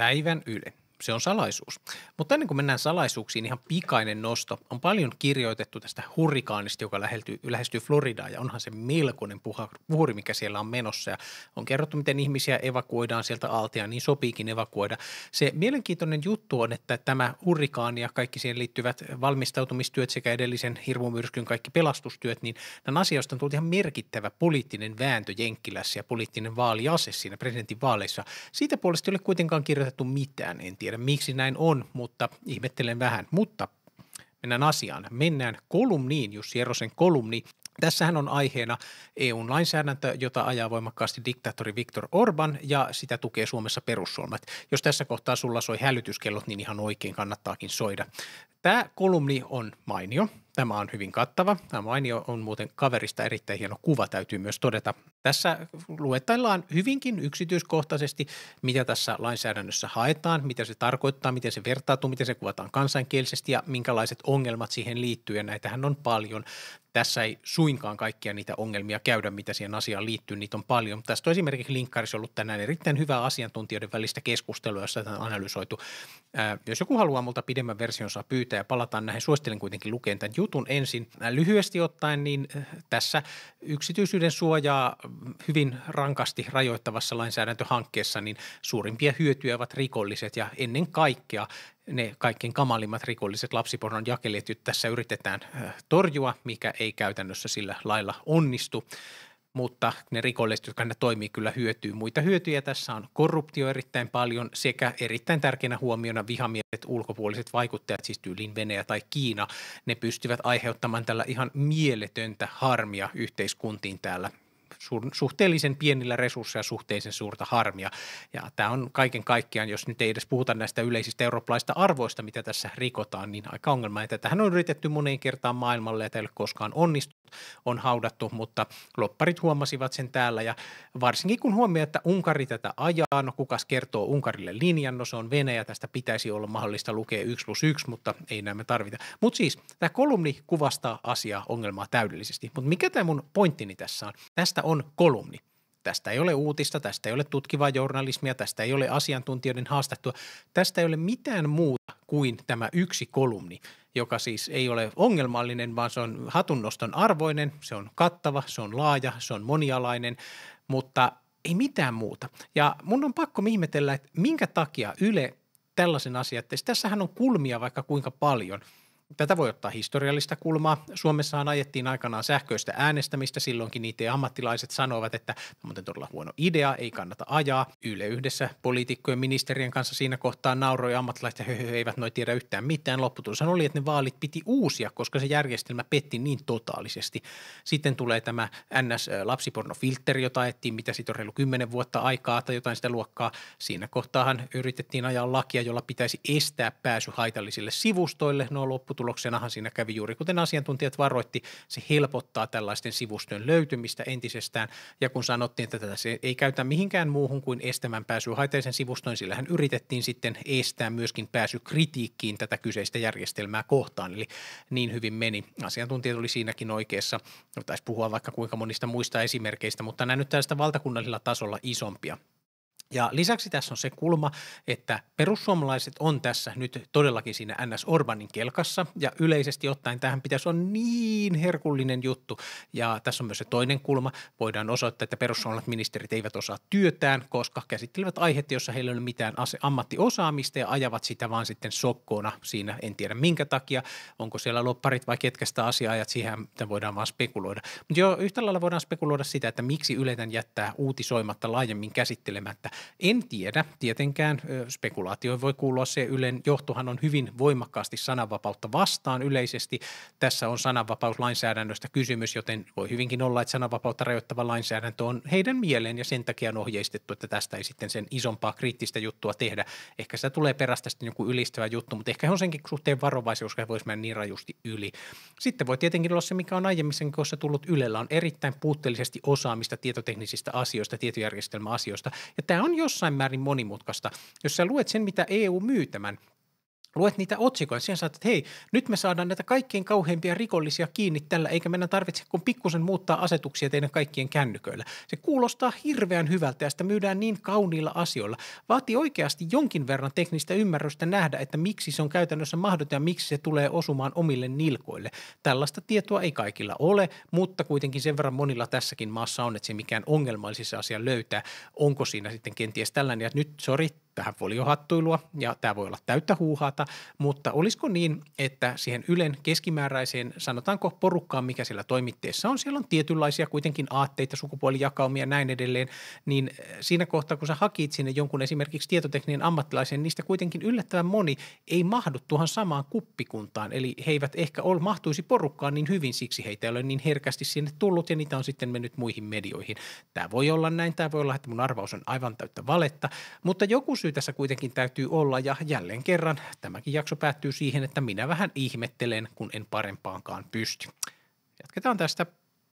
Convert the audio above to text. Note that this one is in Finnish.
Päivän Yle se on salaisuus. Mutta ennen kuin mennään salaisuuksiin, ihan pikainen nosto. On paljon kirjoitettu tästä hurrikaanista, joka läheltyy, lähestyy Floridaa ja onhan se melkoinen puhuri, mikä siellä on menossa. Ja on kerrottu, miten ihmisiä evakuoidaan sieltä altia, niin sopiikin evakuoida. Se mielenkiintoinen juttu on, että tämä hurrikaani ja kaikki siihen liittyvät valmistautumistyöt sekä edellisen hirvumyrskyn kaikki pelastustyöt, niin nämä asioista on tullut ihan merkittävä poliittinen vääntö Jenkkilässä ja poliittinen vaaliase siinä presidentin vaaleissa. Siitä puolesta ei ole kuitenkaan kirjoitettu mitään, en tiedä tiedä miksi näin on, mutta ihmettelen vähän. Mutta mennään asiaan. Mennään kolumniin, Jussi Erosen kolumni. Tässähän on aiheena EUn lainsäädäntö, jota ajaa voimakkaasti diktaattori Viktor Orban ja sitä tukee Suomessa perussuomat. Jos tässä kohtaa sulla soi hälytyskellot, niin ihan oikein kannattaakin soida. Tämä kolumni on mainio. Tämä on hyvin kattava. Tämä mainio on muuten kaverista erittäin hieno kuva, täytyy myös todeta. Tässä luetellaan hyvinkin yksityiskohtaisesti, mitä tässä lainsäädännössä haetaan, mitä se tarkoittaa, miten se vertautuu, miten se kuvataan kansankielisesti ja minkälaiset ongelmat siihen liittyy. Ja näitähän on paljon. Tässä ei suinkaan kaikkia niitä ongelmia käydä, mitä siihen asiaan liittyy, niitä on paljon. Tästä on esimerkiksi linkkarissa ollut tänään erittäin hyvää asiantuntijoiden välistä keskustelua, jossa on analysoitu. jos joku haluaa multa pidemmän version, saa pyytää syitä ja palataan näihin. Suosittelen kuitenkin lukeen tämän jutun ensin. Äh, lyhyesti ottaen, niin äh, tässä yksityisyyden suojaa mm, hyvin rankasti rajoittavassa lainsäädäntöhankkeessa, niin suurimpia hyötyjä ovat rikolliset ja ennen kaikkea ne kaikkein kamalimmat rikolliset lapsipornon jakelijat tässä yritetään äh, torjua, mikä ei käytännössä sillä lailla onnistu mutta ne rikolliset, jotka ne toimii, kyllä hyötyy. Muita hyötyjä tässä on korruptio erittäin paljon sekä erittäin tärkeänä huomiona vihamieliset ulkopuoliset vaikuttajat, siis tyyliin Venäjä tai Kiina. Ne pystyvät aiheuttamaan tällä ihan mieletöntä harmia yhteiskuntiin täällä suhteellisen pienillä resursseilla suhteellisen suurta harmia. Ja tämä on kaiken kaikkiaan, jos nyt ei edes puhuta näistä yleisistä eurooppalaista arvoista, mitä tässä rikotaan, niin aika ongelma. Ja tätähän on yritetty moneen kertaan maailmalle ja tämä koskaan onnistunut, on haudattu, mutta lopparit huomasivat sen täällä ja varsinkin kun huomioi, että Unkari tätä ajaa, no kukas kertoo Unkarille linjan, no se on Venäjä, tästä pitäisi olla mahdollista lukea 1 plus 1, mutta ei näemme tarvita. Mutta siis tämä kolumni kuvastaa asiaa ongelmaa täydellisesti, mutta mikä tämä mun pointtini tässä on? Tästä on kolumni. Tästä ei ole uutista, tästä ei ole tutkivaa journalismia, tästä ei ole asiantuntijoiden haastattua. Tästä ei ole mitään muuta kuin tämä yksi kolumni, joka siis ei ole ongelmallinen, vaan se on hatunnoston arvoinen, se on kattava, se on laaja, se on monialainen, mutta ei mitään muuta. Ja mun on pakko ihmetellä, että minkä takia Yle tällaisen asian, että tässähän on kulmia vaikka kuinka paljon – Tätä voi ottaa historiallista kulmaa. Suomessahan ajettiin aikanaan sähköistä äänestämistä. Silloinkin niitä ammattilaiset sanoivat, että on muuten todella huono idea, ei kannata ajaa. Yle yhdessä poliitikkojen ministerien kanssa siinä kohtaa nauroi ammattilaiset, ja he eivät noi tiedä yhtään mitään. lopputulos oli, että ne vaalit piti uusia, koska se järjestelmä petti niin totaalisesti. Sitten tulee tämä NS-lapsipornofiltteri, äh, jota ajettiin, mitä siitä on reilu kymmenen vuotta aikaa tai jotain sitä luokkaa. Siinä kohtaahan yritettiin ajaa lakia, jolla pitäisi estää pääsy haitallisille sivustoille. No lopputulos lopputuloksenahan siinä kävi juuri, kuten asiantuntijat varoitti, se helpottaa tällaisten sivustojen löytymistä entisestään. Ja kun sanottiin, että tätä se ei käytä mihinkään muuhun kuin estämään pääsy haiteisen sivustoon, sillähän yritettiin sitten estää myöskin pääsy kritiikkiin tätä kyseistä järjestelmää kohtaan. Eli niin hyvin meni. Asiantuntijat oli siinäkin oikeassa. No, taisi puhua vaikka kuinka monista muista esimerkkeistä, mutta nämä nyt tästä valtakunnallisella tasolla isompia. Ja lisäksi tässä on se kulma, että perussuomalaiset on tässä nyt todellakin siinä NS Orbanin kelkassa ja yleisesti ottaen tähän pitäisi olla niin herkullinen juttu. Ja tässä on myös se toinen kulma. Voidaan osoittaa, että perussuomalaiset ministerit eivät osaa työtään, koska käsittelevät aihetta, jossa heillä ei ole mitään ammattiosaamista ja ajavat sitä vaan sitten sokkoona siinä. En tiedä minkä takia, onko siellä lopparit vai ketkä sitä asiaa ajat, siihen voidaan vaan spekuloida. Mutta jo yhtä lailla voidaan spekuloida sitä, että miksi yleensä jättää uutisoimatta laajemmin käsittelemättä en tiedä, tietenkään spekulaatio voi kuulua se, Ylen johtohan on hyvin voimakkaasti sananvapautta vastaan yleisesti. Tässä on sananvapauslainsäädännöstä kysymys, joten voi hyvinkin olla, että sananvapautta rajoittava lainsäädäntö on heidän mieleen ja sen takia on ohjeistettu, että tästä ei sitten sen isompaa kriittistä juttua tehdä. Ehkä se tulee perästä sitten joku ylistävä juttu, mutta ehkä he on senkin suhteen varovaisia, koska he voisi mennä niin rajusti yli. Sitten voi tietenkin olla se, mikä on aiemmin koossa tullut Ylellä, on erittäin puutteellisesti osaamista tietoteknisistä asioista, tietojärjestelmäasioista, ja tämä on on jossain määrin monimutkaista. Jos sä luet sen, mitä EU myy tämän luet niitä otsikoita, siihen saat, että hei, nyt me saadaan näitä kaikkein kauheimpia rikollisia kiinni tällä, eikä meidän tarvitse kun pikkusen muuttaa asetuksia teidän kaikkien kännyköillä. Se kuulostaa hirveän hyvältä ja sitä myydään niin kauniilla asioilla. Vaatii oikeasti jonkin verran teknistä ymmärrystä nähdä, että miksi se on käytännössä mahdotonta ja miksi se tulee osumaan omille nilkoille. Tällaista tietoa ei kaikilla ole, mutta kuitenkin sen verran monilla tässäkin maassa on, että se mikään ongelmallisissa asia löytää. Onko siinä sitten kenties tällainen, että nyt, sori, vähän foliohattuilua ja tämä voi olla täyttä huuhaata, mutta olisiko niin, että siihen Ylen keskimääräiseen, sanotaanko porukkaan, mikä siellä toimitteessa on, siellä on tietynlaisia kuitenkin aatteita, sukupuolijakaumia ja näin edelleen, niin äh, siinä kohtaa, kun sä hakit sinne jonkun esimerkiksi tietotekninen ammattilaisen, niistä kuitenkin yllättävän moni ei mahdu tuohon samaan kuppikuntaan, eli he eivät ehkä ole, mahtuisi porukkaan niin hyvin, siksi heitä ei ole niin herkästi sinne tullut ja niitä on sitten mennyt muihin medioihin. Tämä voi olla näin, tämä voi olla, että mun arvaus on aivan täyttä valetta, mutta joku syy tässä kuitenkin täytyy olla ja jälleen kerran tämäkin jakso päättyy siihen, että minä vähän ihmettelen, kun en parempaankaan pysty. Jatketaan tästä